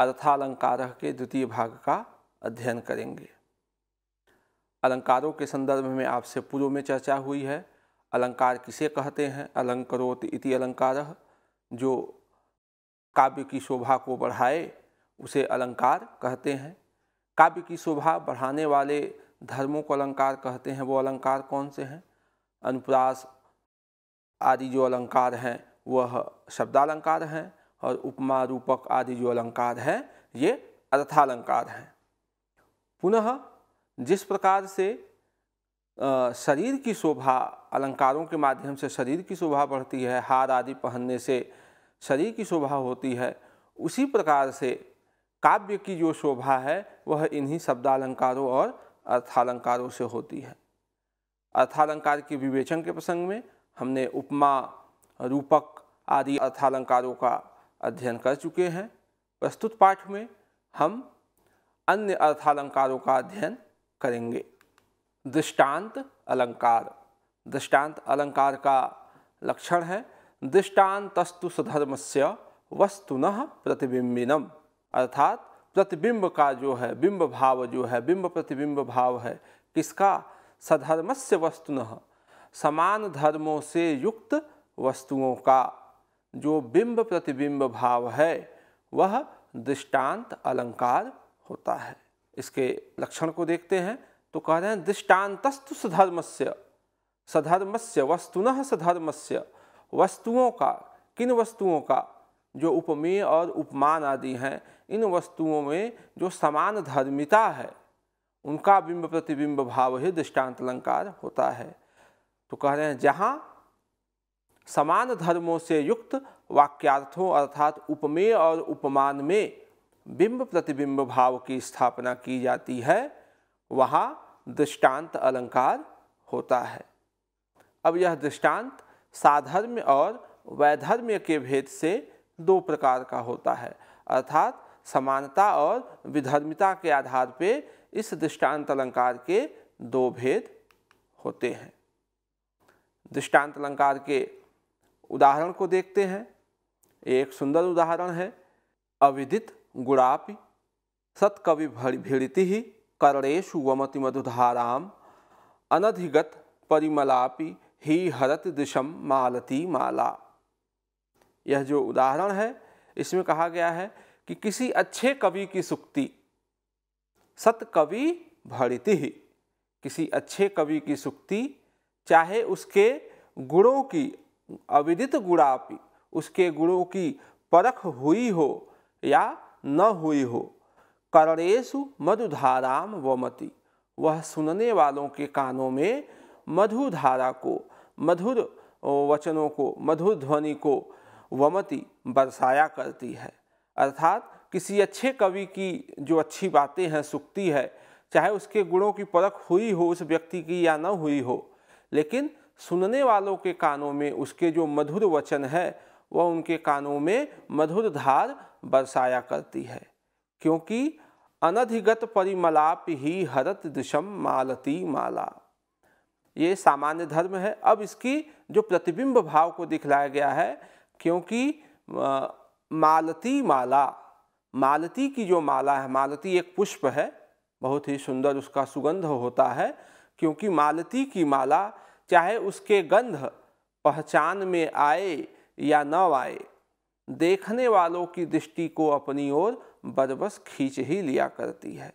अर्थालंकार के द्वितीय भाग का अध्ययन करेंगे अलंकारों के संदर्भ में आपसे पूर्व में चर्चा हुई है अलंकार किसे कहते हैं अलंकरोत इति अलंकार जो काव्य की शोभा को बढ़ाए उसे अलंकार कहते हैं काव्य की शोभा बढ़ाने वाले धर्मों को अलंकार कहते हैं वो अलंकार कौन से हैं अनुप्रास आदि जो अलंकार हैं वह शब्दालंकार हैं और उपमा रूपक आदि जो अलंकार हैं ये अर्थालंकार हैं पुनः जिस प्रकार से शरीर की शोभा अलंकारों के माध्यम से शरीर की शोभा बढ़ती है हार आदि पहनने से शरीर की शोभा होती है उसी प्रकार से काव्य की जो शोभा है वह इन्हीं शब्दालंकारों और अर्थालंकारों से होती है अर्थालंकार के विवेचन के प्रसंग में हमने उपमा रूपक आदि अर्थालंकारों का अध्ययन कर चुके हैं प्रस्तुत पाठ में हम अन्य अर्थालंकारों का अध्ययन करेंगे दृष्टांत अलंकार दृष्टांत अलंकार का लक्षण है दृष्टान्तस्तु सधर्म से वस्तुन प्रतिबिंबिनम अर्थात प्रतिबिंब का जो है बिंब भाव जो है बिंब प्रतिबिंब भाव है किसका सधर्मस्य वस्तुन समान धर्मों से युक्त वस्तुओं का जो बिंब प्रतिबिंब भाव है वह दृष्टांत अलंकार होता है इसके लक्षण को देखते हैं तो कह रहे हैं दृष्टान्तस्तु सधर्म सधर्म से से वस्तुन सधर्म से वस्तुओं का किन वस्तुओं का जो उपमेय और उपमान आदि हैं इन वस्तुओं में जो समान धर्मिता है उनका बिंब प्रतिबिंब भाव ही दृष्टांत अलंकार होता है तो कह रहे हैं जहाँ समान धर्मों से युक्त वाक्यार्थों अर्थात उपमेय और उपमान में बिंब प्रतिबिंब भाव की स्थापना की जाती है वहाँ दृष्टांत अलंकार होता है अब यह दृष्टांत साधर्म्य और वैधर्म्य के भेद से दो प्रकार का होता है अर्थात समानता और विधर्मिता के आधार पे इस दृष्टांत अलंकार के दो भेद होते हैं दृष्टांत अलंकार के उदाहरण को देखते हैं एक सुंदर उदाहरण है अविदित गुड़ापि सत्कवि भिड़ती ही करणेशु वमति मधुधाराम अनधिगत परिमलापि ही हरत दिशम मालती माला यह जो उदाहरण है इसमें कहा गया है कि किसी अच्छे कवि की सुक्ति सत्कवि भरिति ही किसी अच्छे कवि की सुक्ति चाहे उसके गुणों की अविदित गुणापि उसके गुणों की परख हुई हो या न हुई हो करणेशु मधुधाराम वमति वह सुनने वालों के कानों में मधुधारा को मधुर वचनों को मधुर ध्वनि को वमति बरसाया करती है अर्थात किसी अच्छे कवि की जो अच्छी बातें हैं सुखती है चाहे उसके गुणों की परख हुई हो उस व्यक्ति की या न हुई हो लेकिन सुनने वालों के कानों में उसके जो मधुर वचन है वह उनके कानों में मधुर धार बरसाया करती है क्योंकि अनधिगत परिमलाप ही हरत दिशम मालती माला ये सामान्य धर्म है अब इसकी जो प्रतिबिंब भाव को दिखलाया गया है क्योंकि मालती माला मालती की जो माला है मालती एक पुष्प है बहुत ही सुंदर उसका सुगंध होता है क्योंकि मालती की माला चाहे उसके गंध पहचान में आए या न आए देखने वालों की दृष्टि को अपनी ओर बदबस खींच ही लिया करती है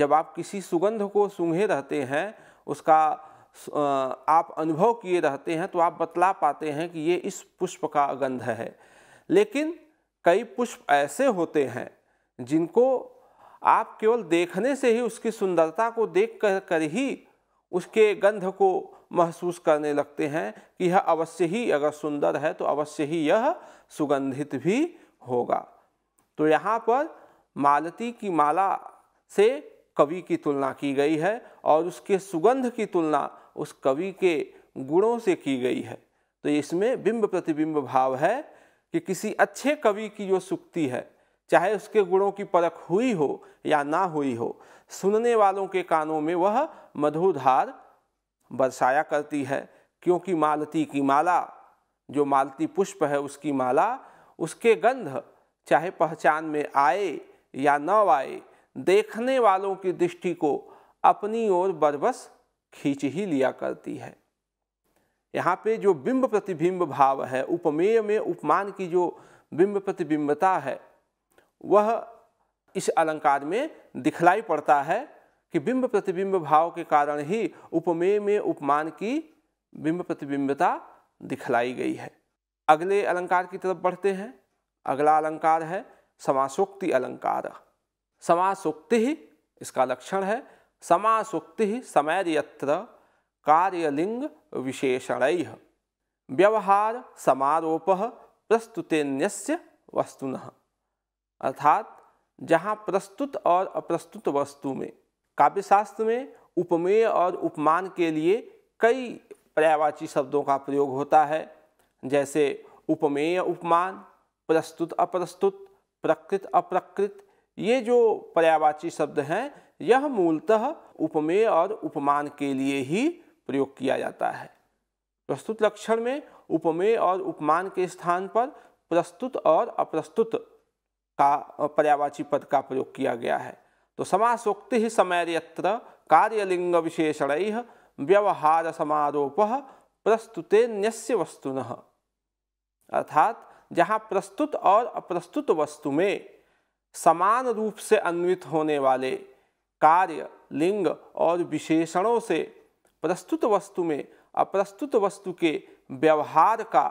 जब आप किसी सुगंध को सूंघे रहते हैं उसका आप अनुभव किए रहते हैं तो आप बतला पाते हैं कि ये इस पुष्प का गंध है लेकिन कई पुष्प ऐसे होते हैं जिनको आप केवल देखने से ही उसकी सुंदरता को देख कर, कर ही उसके गंध को महसूस करने लगते हैं कि यह अवश्य ही अगर सुंदर है तो अवश्य ही यह सुगंधित भी होगा तो यहाँ पर मालती की माला से कवि की तुलना की गई है और उसके सुगंध की तुलना उस कवि के गुणों से की गई है तो इसमें बिंब प्रतिबिंब भाव है कि किसी अच्छे कवि की जो सुक्ति है चाहे उसके गुणों की परख हुई हो या ना हुई हो सुनने वालों के कानों में वह मधुधार बरसाया करती है क्योंकि मालती की माला जो मालती पुष्प है उसकी माला उसके गंध चाहे पहचान में आए या न आए देखने वालों की दृष्टि को अपनी ओर बरबस खींच ही लिया करती है यहाँ पे जो बिंब प्रतिबिंब भाव है उपमेय में उपमान की जो बिंब प्रतिबिंबता है वह इस अलंकार में दिखलाई पड़ता है कि बिंब प्रतिबिंब भाव के कारण ही उपमेय में उपमान की बिंब प्रतिबिंबता दिखलाई गई है अगले अलंकार की तरफ बढ़ते हैं अगला अलंकार है समासोक्ति अलंकार समासोक्ति ही इसका लक्षण है समासोक्ति ही समय यत्र कार्यलिंग विशेषण व्यवहार समारोप प्रस्तुतेन्यस्य वस्तुनः अर्थात जहाँ प्रस्तुत और अप्रस्तुत वस्तु में काव्यशास्त्र में उपमेय और उपमान के लिए कई पर्यावाची शब्दों का प्रयोग होता है जैसे उपमेय उपमान प्रस्तुत अप्रस्तुत प्रकृत अप्रकृत ये जो पर्यावाची शब्द हैं यह मूलतः उपमेय और उपमान के लिए ही प्रयोग किया जाता है प्रस्तुत लक्षण में उपमेय और उपमान के स्थान पर प्रस्तुत और अप्रस्तुत का पर्यावाची पद का प्रयोग किया गया है तो समासोक्ति ही यत्र कार्यलिंग विशेषण व्यवहार समारोप प्रस्तुते न्यस्य वस्तुन अर्थात जहाँ प्रस्तुत और अप्रस्तुत वस्तु में समान रूप से अन्वित होने वाले कार्य लिंग और विशेषणों से प्रस्तुत वस्तु में अप्रस्तुत वस्तु के व्यवहार का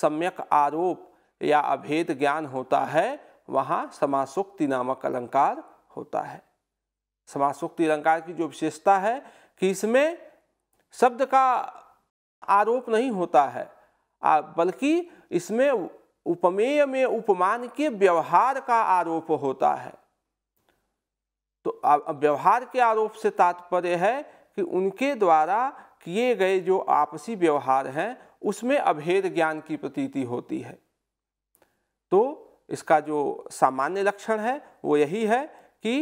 सम्यक आरोप या अभेद ज्ञान होता है वहाँ समासोक्ति नामक अलंकार होता है समासोक्ति अलंकार की जो विशेषता है कि इसमें शब्द का आरोप नहीं होता है बल्कि इसमें उपमेय में उपमान के व्यवहार का आरोप होता है तो व्यवहार के आरोप से तात्पर्य है कि उनके द्वारा किए गए जो आपसी व्यवहार हैं उसमें अभेद ज्ञान की प्रतीति होती है तो इसका जो सामान्य लक्षण है वो यही है कि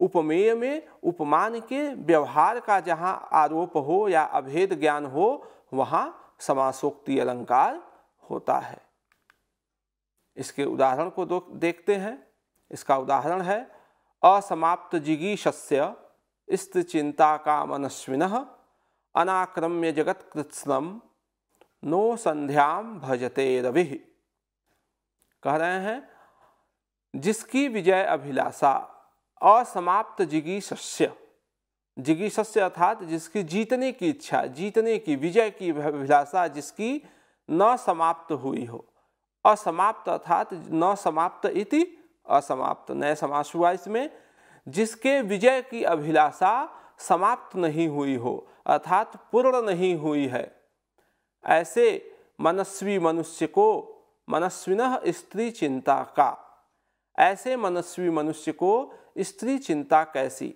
उपमेय में उपमान के व्यवहार का जहाँ आरोप हो या अभेद ज्ञान हो वहाँ समासोक्ति अलंकार होता है इसके उदाहरण को देखते हैं इसका उदाहरण है असमाप्त जिगीषस्य स्त चिंता का मनस्विन अनाक्रम्य जगत कृत्सम नो संध्याम भजते रवि कह रहे हैं जिसकी विजय अभिलाषा असमाप्त जिगीषस्य जिगीषस्य अर्थात जिसकी जीतने की इच्छा जीतने की विजय की अभिलाषा जिसकी न समाप्त हुई हो असमाप्त अर्थात न समाप्त इति असमाप्त नए समास हुआ इसमें जिसके विजय की अभिलाषा समाप्त नहीं हुई हो अर्थात पूर्ण नहीं हुई है ऐसे मनस्वी मनुष्य को मनस्विन स्त्री चिंता का ऐसे मनस्वी मनुष्य को स्त्री चिंता कैसी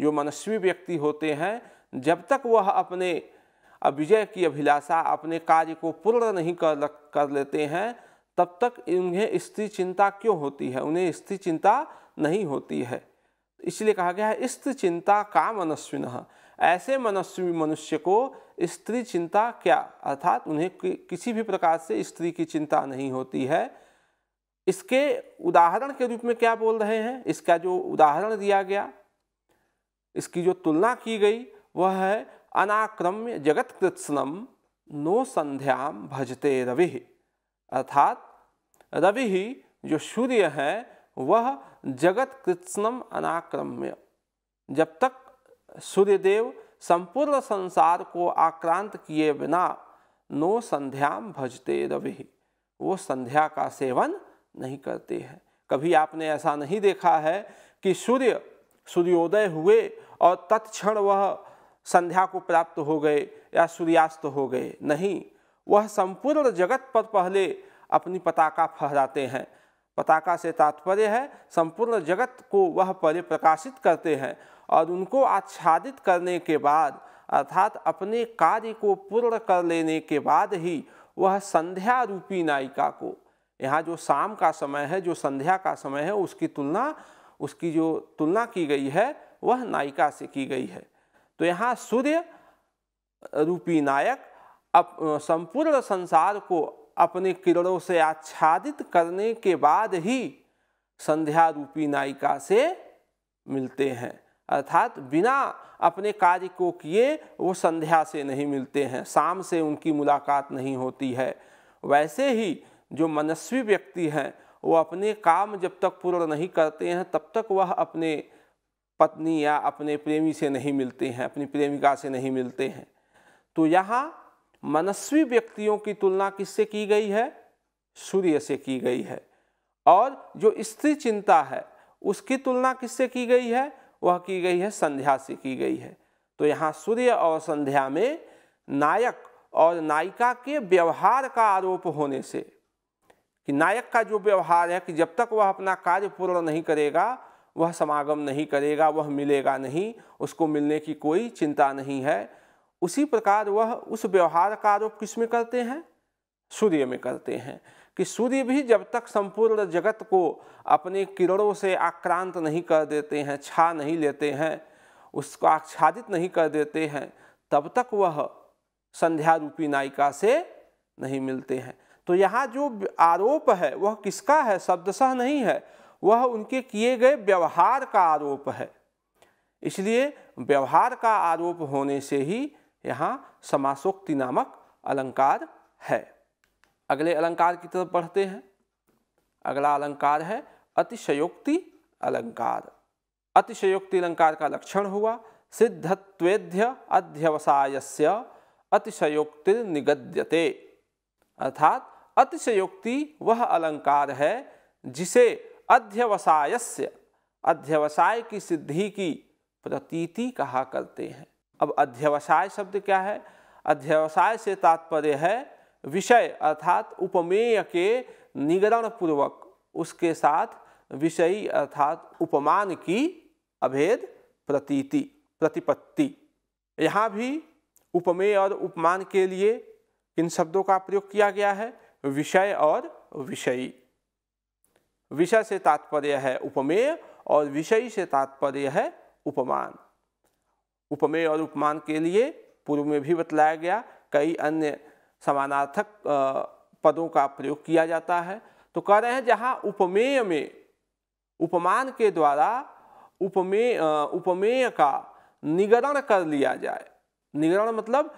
जो मनस्वी व्यक्ति होते हैं जब तक वह अपने विजय की अभिलाषा अपने कार्य को पूर्ण नहीं कर कर लेते हैं तब तक उन्हें स्त्री चिंता क्यों होती है उन्हें स्त्री चिंता नहीं होती है इसलिए कहा गया है स्त्री चिंता का मनस्विन ऐसे मनस्वी मनुष्य को स्त्री चिंता क्या अर्थात उन्हें कि, किसी भी प्रकार से स्त्री की चिंता नहीं होती है इसके उदाहरण के रूप में क्या बोल रहे हैं इसका जो उदाहरण दिया गया इसकी जो तुलना की गई वह है अनाक्रम्य जगत कृत्सनम नो संध्याम भजते रवि अर्थात रवि ही जो सूर्य है वह जगत कृत्सनम अनाक्रम्य जब तक सूर्यदेव संपूर्ण संसार को आक्रांत किए बिना नो संध्याम भजते रवि वो संध्या का सेवन नहीं करते हैं कभी आपने ऐसा नहीं देखा है कि सूर्य सूर्योदय हुए और तत्क्षण वह संध्या को प्राप्त हो गए या सूर्यास्त हो गए नहीं वह संपूर्ण जगत पर पहले अपनी पताका फहराते हैं पताका से तात्पर्य है संपूर्ण जगत को वह प्रकाशित करते हैं और उनको आच्छादित करने के बाद अर्थात अपने कार्य को पूर्ण कर लेने के बाद ही वह संध्या रूपी नायिका को यहाँ जो शाम का समय है जो संध्या का समय है उसकी तुलना उसकी जो तुलना की गई है वह नायिका से की गई है तो यहाँ सूर्य रूपी नायक अप संपूर्ण संसार को अपने किरणों से आच्छादित करने के बाद ही संध्या रूपी नायिका से मिलते हैं अर्थात बिना अपने कार्य को किए वो संध्या से नहीं मिलते हैं शाम से उनकी मुलाकात नहीं होती है वैसे ही जो मनस्वी व्यक्ति हैं वो अपने काम जब तक पूर्ण नहीं करते हैं तब तक वह अपने पत्नी या अपने प्रेमी से नहीं मिलते हैं अपनी प्रेमिका से नहीं मिलते हैं तो यहाँ मनस्वी व्यक्तियों की तुलना किससे की गई है सूर्य से की गई है और जो स्त्री चिंता है उसकी तुलना किससे की गई है वह की गई है संध्या से की गई है तो यहाँ सूर्य और संध्या में नायक और नायिका के व्यवहार का आरोप होने से कि नायक का जो व्यवहार है कि जब तक वह अपना कार्य पूर्ण नहीं करेगा वह समागम नहीं करेगा वह मिलेगा नहीं उसको मिलने की कोई चिंता नहीं है उसी प्रकार वह उस व्यवहार का आरोप किस में करते हैं सूर्य में करते हैं कि सूर्य भी जब तक संपूर्ण जगत को अपने किरणों से आक्रांत नहीं कर देते हैं छा नहीं लेते हैं उसको आच्छादित नहीं कर देते हैं तब तक वह संध्या रूपी नायिका से नहीं मिलते हैं तो यहाँ जो आरोप है वह किसका है शब्दशह नहीं है वह उनके किए गए व्यवहार का आरोप है इसलिए व्यवहार का आरोप होने से ही यहाँ समासोक्ति नामक अलंकार है अगले अलंकार की तरफ बढ़ते हैं अगला अलंकार है अतिशयोक्ति अलंकार अतिशयोक्ति अलंकार का लक्षण हुआ सिद्धत्वेध्य अध्यवसायस्य निगद्यते अर्थात अतिशयोक्ति वह अलंकार है जिसे अध्यवसायस्य अध्यवसाय की सिद्धि की प्रतीति कहा करते हैं अब अध्यवसाय शब्द क्या है अध्यवसाय से तात्पर्य है विषय अर्थात उपमेय के निगरण पूर्वक उसके साथ विषयी अर्थात उपमान की अभेद प्रतीति प्रतिपत्ति यहाँ भी उपमेय और उपमान के लिए किन शब्दों का प्रयोग किया गया है विषय और विषयी विषय से तात्पर्य है उपमेय और विषयी से तात्पर्य है उपमान उपमेय और उपमान के लिए पूर्व में भी बतलाया गया कई अन्य समानार्थक पदों का प्रयोग किया जाता है तो कह रहे हैं जहाँ उपमेय में उपमान के द्वारा उपमेय उपमेय का निगरण कर लिया जाए निगरण मतलब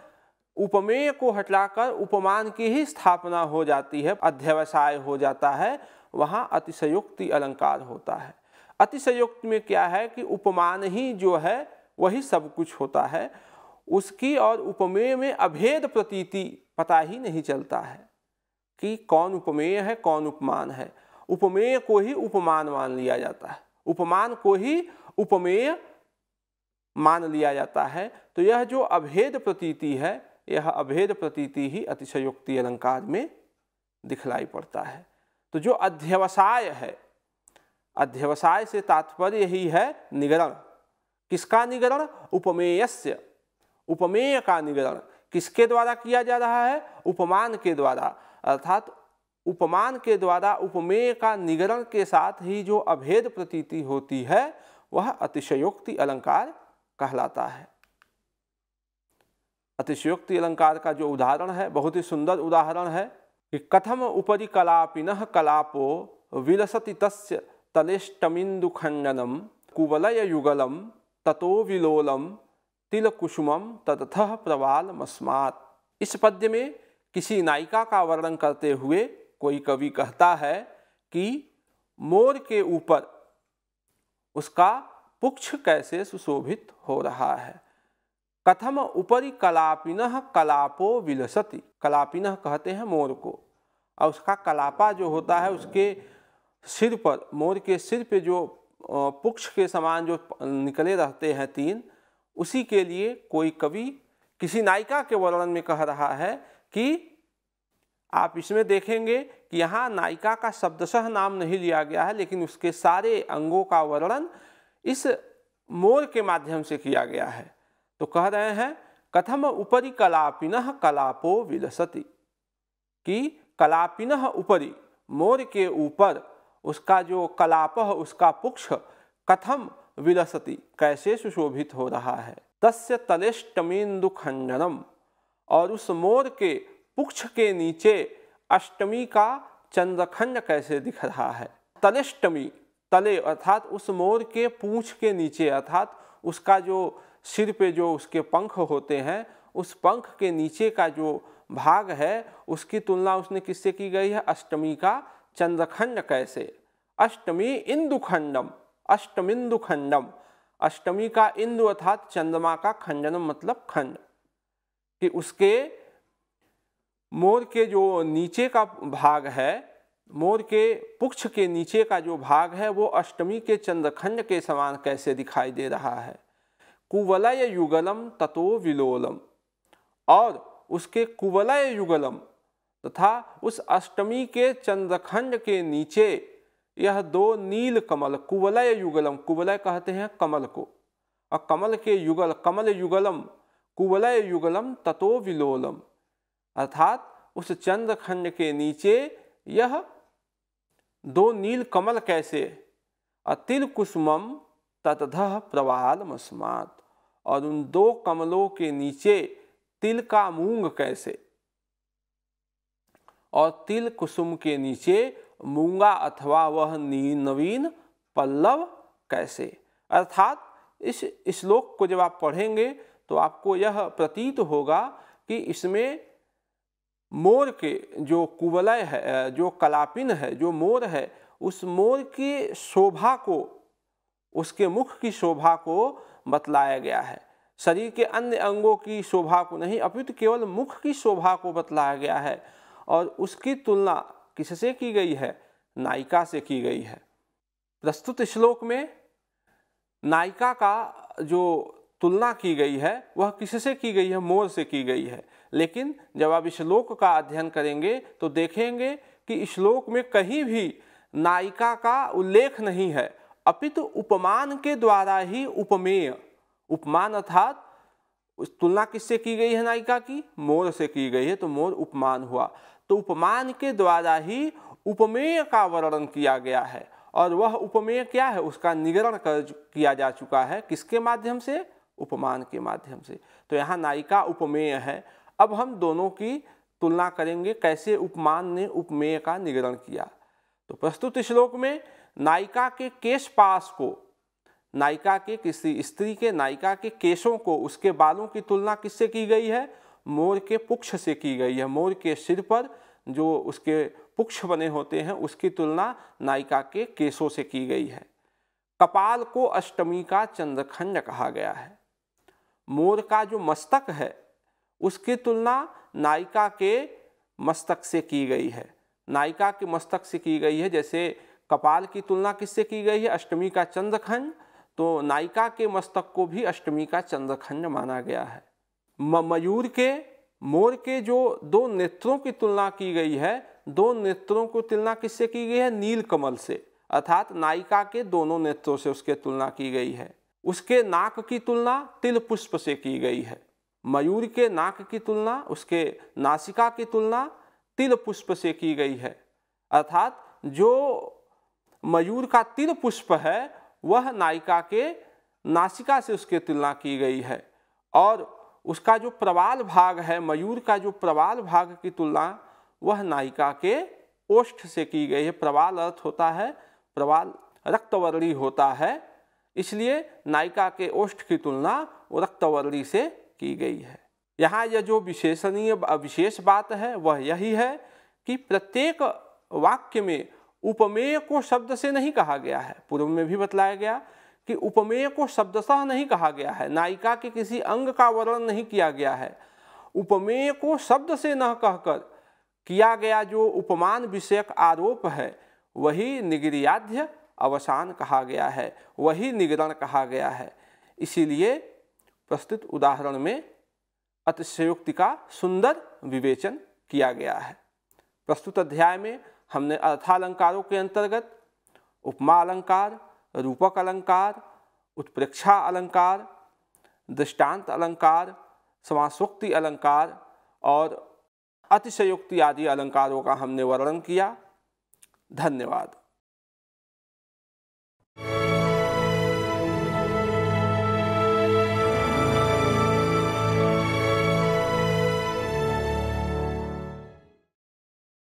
उपमेय को हटाकर उपमान की ही स्थापना हो जाती है अध्यवसाय हो जाता है वहाँ अतिशयोक्ति अलंकार होता है अतिशयोक्ति में क्या है कि उपमान ही जो है वही सब कुछ होता है उसकी और उपमेय में अभेद प्रतीति पता ही नहीं चलता है कि कौन उपमेय है कौन उपमान है उपमेय को ही उपमान मान लिया जाता है उपमान को ही उपमेय मान लिया जाता है तो यह जो अभेद प्रतीति है यह अभेद प्रतीति ही अतिशयोक्ति अलंकार में दिखलाई पड़ता है तो जो अध्यवसाय है अध्यवसाय से तात्पर्य ही है निगरण किसका निगरण उपमेयस्य उपमेय का निगरण किसके द्वारा किया जा रहा है उपमान के द्वारा अर्थात उपमान के द्वारा उपमेय का निगरण के साथ ही जो अभेद प्रतीति होती है वह अतिशयोक्ति अलंकार कहलाता है अतिशयोक्ति अलंकार का जो उदाहरण है बहुत ही सुंदर उदाहरण है कि कथम उपरि कलापिन कलापो विलसति तलेष्टमिंदु तलेष्टमिंदुखंडनम कुवलय युगलम ततो विलोलम तिल तदथ प्रवाल मस्मात इस पद्य में किसी नायिका का वर्णन करते हुए कोई कवि कहता है कि मोर के ऊपर उसका पुक्ष कैसे सुशोभित हो रहा है कथम उपरि कलापिन कलापो विलसति कलापिन कहते हैं मोर को और उसका कलापा जो होता है उसके सिर पर मोर के सिर पे जो पुक्ष के समान जो निकले रहते हैं तीन उसी के लिए कोई कवि किसी नायिका के वर्णन में कह रहा है कि आप इसमें देखेंगे कि यहाँ नायिका का शब्दशह नाम नहीं लिया गया है लेकिन उसके सारे अंगों का वर्णन इस मोर के माध्यम से किया गया है तो कह रहे हैं कथम उपरि कलापिन कलापो विलसति कि कलापिन उपरि मोर के ऊपर उसका जो कलाप उसका पुक्ष कथम विलसति कैसे सुशोभित हो रहा है तस्य तलेष्टमेन्दु खंडनम और उस मोर के पुक्ष के नीचे अष्टमी का चंद्रखंड कैसे दिख रहा है तलेष्टमी तले अर्थात उस मोर के पूछ के नीचे अर्थात उसका जो सिर पे जो उसके पंख होते हैं उस पंख के नीचे का जो भाग है उसकी तुलना उसने किससे की गई है अष्टमी का चंद्रखंड कैसे अष्टमी इंदुखंडम अष्टमिंदु खंडम अष्टमी का इंदु अर्थात चंद्रमा का खंडनम मतलब खंड कि उसके मोर के जो नीचे का भाग है मोर के पुक्ष के नीचे का जो भाग है वो अष्टमी के चंद्रखंड के समान कैसे दिखाई दे रहा है कुवलय युगलम ततो विलोलम और उसके कुवलय युगलम तथा उस अष्टमी के चंद्रखंड के नीचे यह दो नील कमल कुवलय युगलम कुवलय कहते हैं कमल को और कमल के युगल कमल युगलम कुवलय युगलम ततो विलोलम अर्थात उस चंद्रखंड के नीचे यह दो नील कमल कैसे अतिल कुसुमम ततधह प्रवाल मस्मात और उन दो कमलों के नीचे तिल का मूंग कैसे और तिल कुसुम के नीचे मूंगा अथवा वह नवीन पल्लव कैसे अर्थात इस श्लोक को जब आप पढ़ेंगे तो आपको यह प्रतीत होगा कि इसमें मोर के जो कुवलय है जो कलापिन है जो मोर है उस मोर की शोभा को उसके मुख की शोभा को बतलाया गया है शरीर के अन्य अंगों की शोभा को नहीं अपितु केवल मुख की शोभा को बतलाया गया है और उसकी तुलना किससे की गई है नायिका से की गई है प्रस्तुत श्लोक में नायिका का जो तुलना की गई है वह किससे की गई है मोर से की गई है लेकिन जब आप श्लोक का अध्ययन करेंगे तो देखेंगे कि श्लोक में कहीं भी नायिका का उल्लेख नहीं है अपितु तो उपमान के द्वारा ही उपमेय उपमान अर्थात तुलना किससे की गई है नायिका की मोर से की गई है तो मोर उपमान हुआ तो उपमान के द्वारा ही उपमेय का वर्णन किया गया है और वह उपमेय क्या है उसका निगरण कर किया जा चुका है किसके माध्यम से उपमान के माध्यम से तो यहाँ नायिका उपमेय है अब हम दोनों की तुलना करेंगे कैसे उपमान ने उपमेय का निगरण किया तो प्रस्तुत श्लोक में नायिका के केश पास को नायिका के किसी स्त्री के नायिका के केशों को उसके बालों की तुलना किससे की गई है मोर के पुक्ष से की गई है मोर के सिर पर जो उसके पुक्ष बने होते हैं उसकी तुलना नायिका के केसों से की गई है कपाल को अष्टमी का चंद्रखंड कहा गया है मोर का जो मस्तक है उसकी तुलना नायिका के मस्तक से की गई है नायिका के मस्तक से की गई है जैसे कपाल की तुलना किससे की गई है अष्टमी का चंद्रखंड तो नायिका के मस्तक को भी अष्टमी का चंद्रखंड माना गया है मयूर के मोर के जो दो नेत्रों की तुलना की गई है दो नेत्रों को तुलना किससे की गई है नील कमल से अर्थात नायिका के दोनों नेत्रों से उसके तुलना की गई है उसके नाक की तुलना तिल पुष्प से की गई है मयूर के नाक की तुलना उसके नासिका की तुलना तिल पुष्प से की गई है अर्थात जो मयूर का तिल पुष्प है वह नायिका के नासिका से उसकी तुलना की गई है और उसका जो प्रवाल भाग है मयूर का जो प्रवाल भाग की तुलना वह नायिका के ओष्ठ से की गई है प्रवाल अर्थ होता है प्रवाल रक्तवर्णी होता है इसलिए नायिका के ओष्ठ की तुलना रक्तवर्णी से की गई है यहाँ यह जो विशेषणीय विशेष बात है वह यही है कि प्रत्येक वाक्य में उपमेय को शब्द से नहीं कहा गया है पूर्व में भी बतलाया गया कि उपमेय को शब्दशः नहीं कहा गया है नायिका के किसी अंग का वर्णन नहीं किया गया है उपमेय को शब्द से न कहकर किया गया जो उपमान विषयक आरोप है वही निगरियाध्य अवसान कहा गया है वही निगरण कहा गया है इसीलिए प्रस्तुत उदाहरण में अतिशयोक्ति का सुंदर विवेचन किया गया है प्रस्तुत अध्याय में हमने अर्थालंकारों के अंतर्गत उपमा अलंकार रूपक अलंकार उत्प्रेक्षा अलंकार दृष्टांत अलंकार समासोक्ति अलंकार और अतिशयोक्ति आदि अलंकारों का हमने वर्णन किया धन्यवाद